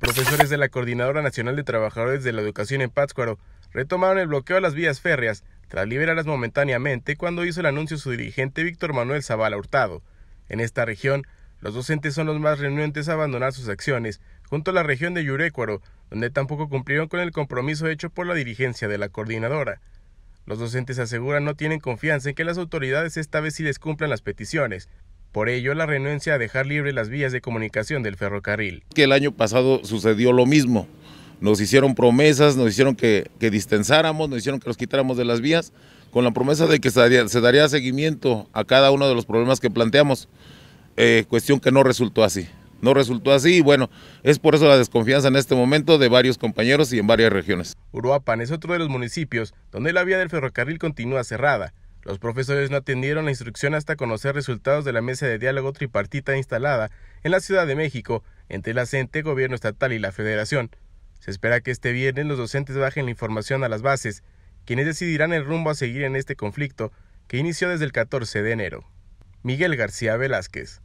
Profesores de la Coordinadora Nacional de Trabajadores de la Educación en Pátzcuaro retomaron el bloqueo a las vías férreas tras liberarlas momentáneamente cuando hizo el anuncio su dirigente Víctor Manuel Zavala Hurtado. En esta región, los docentes son los más renuentes a abandonar sus acciones, junto a la región de Yurecuaro, donde tampoco cumplieron con el compromiso hecho por la dirigencia de la coordinadora. Los docentes aseguran no tienen confianza en que las autoridades esta vez sí les cumplan las peticiones, por ello, la renuncia a dejar libres las vías de comunicación del ferrocarril. Que el año pasado sucedió lo mismo. Nos hicieron promesas, nos hicieron que, que distensáramos, nos hicieron que nos quitáramos de las vías, con la promesa de que se daría, seguimiento a cada uno de los problemas que planteamos. Eh, cuestión que no resultó así. No resultó así y bueno, es por eso la desconfianza en este momento de varios compañeros y en varias regiones. Uruapan es otro de los municipios donde la vía del ferrocarril continúa cerrada, los profesores no atendieron la instrucción hasta conocer resultados de la mesa de diálogo tripartita instalada en la Ciudad de México entre la CENTE, Gobierno Estatal y la Federación. Se espera que este viernes los docentes bajen la información a las bases, quienes decidirán el rumbo a seguir en este conflicto que inició desde el 14 de enero. Miguel García Velázquez.